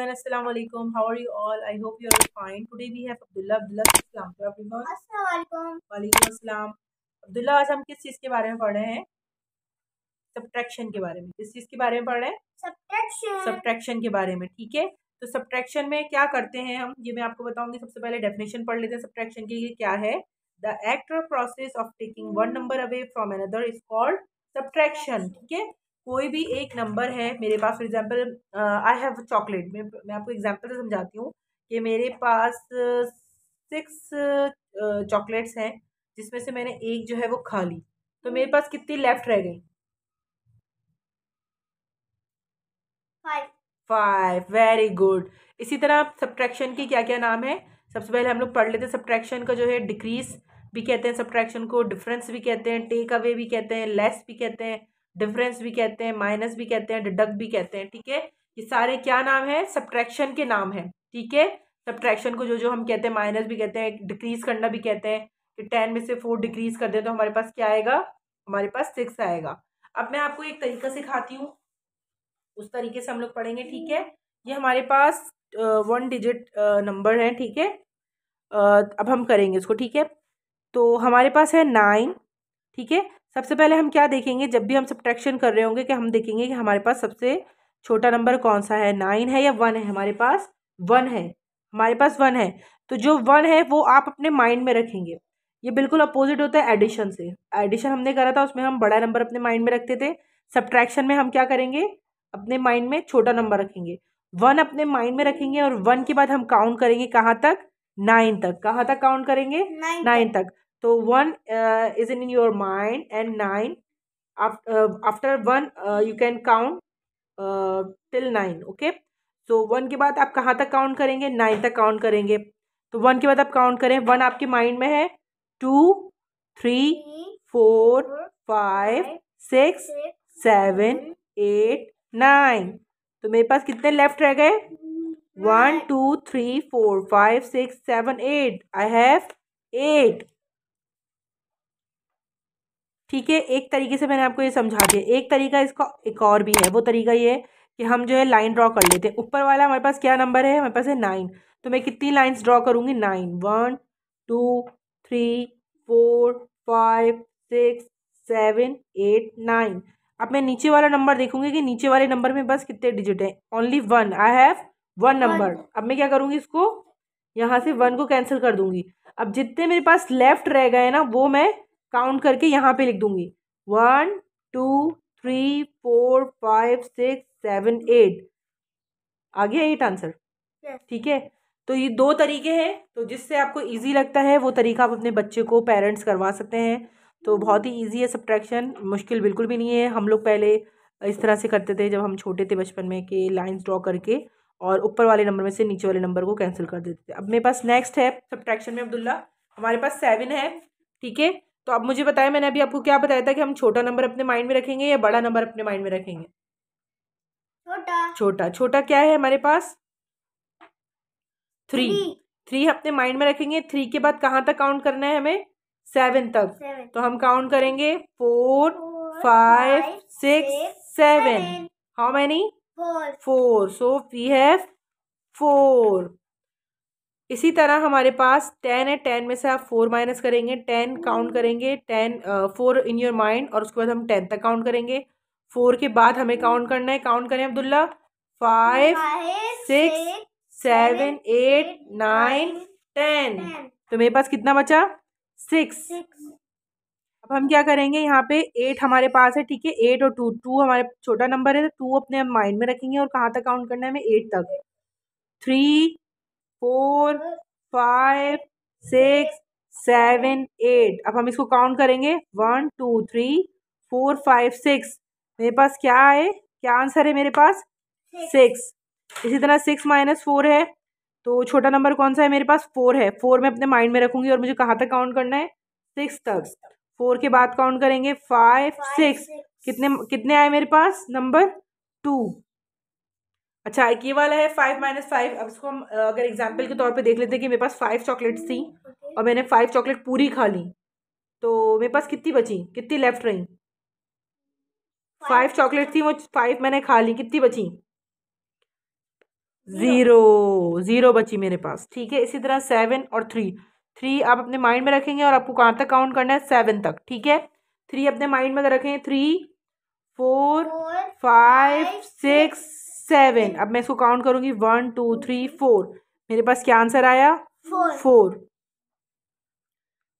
everyone assalamualaikum how are you all i hope you are fine today we have abdullah abdullah assalam to everyone assalamualaikum वालेकुम अस्सलाम अब्दुल्ला आज हम किस चीज के बारे में पढ़ रहे हैं सब्ट्रैक्शन के बारे में किस चीज के बारे में पढ़ रहे हैं सब्ट्रैक्शन सब्ट्रैक्शन के बारे में ठीक है तो सब्ट्रैक्शन में क्या करते हैं हम ये मैं आपको बताऊंगी सबसे पहले डेफिनेशन पढ़ लेते हैं सब्ट्रैक्शन की ये क्या है द एक्ट और process of taking one number away from another is called subtraction ठीक है कोई भी एक नंबर है मेरे पास for example I have chocolate मैं मैं आपको एग्ज़ाम्पल से समझाती हूँ कि मेरे पास सिक्स चॉकलेट्स हैं जिसमें से मैंने एक जो है वो खा ली तो मेरे पास कितनी लेफ्ट रह गई फाइव वेरी गुड इसी तरह सब्ट्रैक्शन की क्या क्या नाम है सबसे पहले हम लोग पढ़ लेते हैं सब्ट्रैक्शन का जो है डिक्रीज भी कहते हैं सब्ट्रैक्शन को डिफरेंस भी कहते हैं टेक अवे भी कहते हैं लेस भी कहते हैं डिफरेंस भी कहते हैं माइनस भी कहते हैं डिडक्ट भी कहते हैं ठीक है ये सारे क्या नाम है सब्ट्रैक्शन के नाम है ठीक है सब्ट्रैक्शन को जो जो हम कहते हैं माइनस भी कहते हैं डिक्रीज करना भी कहते हैं कि टेन में से फोर डिक्रीज कर दें तो हमारे पास क्या आएगा हमारे पास सिक्स आएगा अब मैं आपको एक तरीका सिखाती हूँ उस तरीके से हम लोग पढ़ेंगे ठीक है ये हमारे पास वन डिजिट नंबर है ठीक है अब हम करेंगे इसको ठीक है तो हमारे पास है नाइन ठीक है सबसे पहले हम क्या देखेंगे जब भी हम सब्ट्रैक्शन कर रहे होंगे कि हम देखेंगे कि हमारे पास सबसे छोटा नंबर कौन सा है नाइन है या वन है हमारे पास वन है हमारे पास वन है तो जो वन है वो आप अपने माइंड में रखेंगे ये बिल्कुल अपोजिट होता है एडिशन से एडिशन हमने करा था उसमें हम बड़ा नंबर अपने माइंड में रखते थे सब्ट्रैक्शन में हम क्या करेंगे अपने माइंड में छोटा नंबर रखेंगे वन अपने माइंड में रखेंगे और वन के बाद हम काउंट करेंगे कहाँ तक नाइन तक कहाँ तक काउंट करेंगे नाइन तक तो one is in your mind and nine after one you can count till nine okay तो वन के बाद आप कहाँ तक काउंट करेंगे नाइन तक काउंट करेंगे तो वन के बाद आप काउंट करें वन आपके माइंड में है two three four five six seven eight nine तो मेरे पास कितने लेफ्ट रह गए one two three four five six seven eight I have eight ठीक है एक तरीके से मैंने आपको ये समझा दिया एक तरीका इसका एक और भी है वो तरीका ये है कि हम जो है लाइन ड्रॉ कर लेते हैं ऊपर वाला हमारे पास क्या नंबर है हमारे पास है नाइन तो मैं कितनी लाइन्स ड्रॉ करूँगी nine one two three four five six seven eight nine अब मैं नीचे वाला नंबर देखूंगी कि नीचे वाले नंबर में बस कितने डिजिट हैं only one I have one number अब मैं क्या करूँगी इसको यहाँ से वन को कैंसिल कर दूंगी अब जितने मेरे पास लेफ्ट रह गए ना वो मैं काउंट करके यहाँ पे लिख दूंगी one two three four five six seven eight आ गया एट आंसर ठीक है तो ये दो तरीके हैं तो जिससे आपको इजी लगता है वो तरीका आप अपने बच्चे को पेरेंट्स करवा सकते हैं तो बहुत ही इजी है सब्ट्रैक्शन मुश्किल बिल्कुल भी नहीं है हम लोग पहले इस तरह से करते थे जब हम छोटे थे बचपन में कि लाइंस ड्रॉ करके और ऊपर वाले नंबर में से नीचे वाले नंबर को कैंसिल कर देते थे अब मेरे पास नेक्स्ट है सब्ट्रैक्शन में अब्दुल्ला हमारे पास सेवन है ठीक है तो आप मुझे बताएं मैंने अभी आपको क्या बताया था कि हम छोटा नंबर अपने माइंड में रखेंगे या बड़ा नंबर अपने माइंड में रखेंगे छोटा छोटा छोटा क्या है हमारे पास थ्री थ्री अपने माइंड में रखेंगे थ्री के बाद कहाँ तक काउंट करना है हमें सेवन तक तो हम काउंट करेंगे four five six seven how many four so we have four इसी तरह हमारे पास टेन है टेन में से आप फोर माइनस करेंगे टेन काउंट करेंगे ten four in your mind और उसके बाद हम टेन तक काउंट करेंगे फोर के बाद हमें काउंट करना है काउंट करें Abdullah five six seven eight nine ten तो मेरे पास कितना बचा सिक्स अब हम क्या करेंगे यहाँ पे एट हमारे पास है ठीक है एट और टू टू हमारे छोटा नंबर है तो टू अपने माइंड में रखेंगे और कहाँ तक काउंट करना है हमें एट तक three four five six seven eight अब हम इसको काउंट करेंगे one two three four five six मेरे पास क्या है क्या आंसर है मेरे पास सिक्स इसी तरह सिक्स माइनस फोर है तो छोटा नंबर कौन सा है मेरे पास फोर है फोर मैं अपने माइंड में रखूंगी और मुझे कहाँ तक काउंट करना है सिक्स तक फोर के बाद काउंट करेंगे फाइव सिक्स कितने कितने आए मेरे पास नंबर टू अच्छा एक ये वाला है फाइव माइनस फाइव अब इसको हम अगर एग्जाम्पल के तौर पे देख लेते हैं कि मेरे पास फाइव चॉकलेट्स थी और मैंने फाइव चॉकलेट पूरी खा ली तो मेरे पास कितनी बची कितनी लेफ्ट रही फाइव चॉकलेट थी वो फाइव मैंने खा ली कितनी बची ज़ीरो ज़ीरो बची मेरे पास ठीक है इसी तरह सेवन और थ्री थ्री आप अपने माइंड में रखेंगे और आपको कहाँ तक काउंट करना है सेवन तक ठीक है थ्री अपने माइंड में रखें three four five six seven अब मैं इसको काउंट करूंगी वन टू थ्री फोर मेरे पास क्या आंसर आया four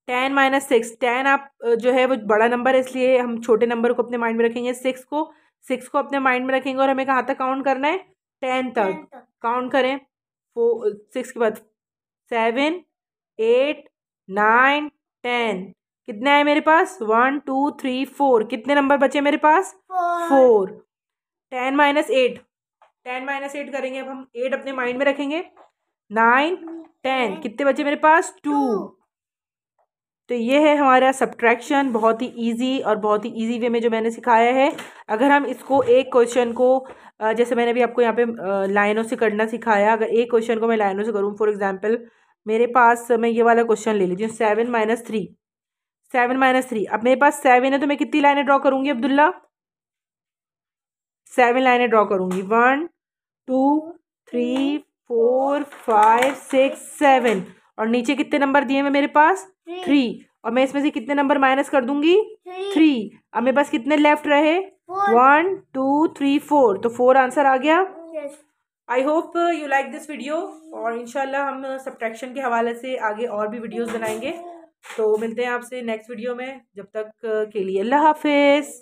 ten minus six ten आप जो है वो बड़ा नंबर है इसलिए हम छोटे नंबर को अपने माइंड में रखेंगे सिक्स को सिक्स को अपने माइंड में रखेंगे और हमें कहाँ तक काउंट करना है टेन तक काउंट करें फोर सिक्स के बाद सेवन एट नाइन टेन कितने आए मेरे पास वन टू थ्री फोर कितने नंबर बचे मेरे पास four ten minus eight ten minus eight करेंगे अब हम एट अपने माइंड में रखेंगे नाइन टेन कितने बचे मेरे पास टू तो ये है हमारा सब्ट्रैक्शन बहुत ही इजी और बहुत ही इजी वे में जो मैंने सिखाया है अगर हम इसको एक क्वेश्चन को जैसे मैंने भी आपको यहाँ पे लाइनों से करना सिखाया अगर एक क्वेश्चन को मैं लाइनों से करूँ फॉर एग्जांपल मेरे पास मैं ये वाला क्वेश्चन ले लीजिए seven minus three seven minus three अब मेरे पास सेवन है तो मैं कितनी लाइनें ड्रॉ करूँगी अब्दुल्ला सेवन लाइनें ड्रॉ करूँगी one two three four five six seven और नीचे कितने नंबर दिए हैं मेरे पास थ्री और मैं इसमें से कितने नंबर माइनस कर दूंगी थ्री अब मेरे पास कितने लेफ्ट रहे वन टू थ्री फोर तो फोर आंसर आ गया I hope you like this video और इनशाला हम सब्ट्रैक्शन के हवाले से आगे और भी वीडियोस बनाएंगे तो मिलते हैं आपसे नेक्स्ट वीडियो में जब तक के लिए अल्लाह हाफिज़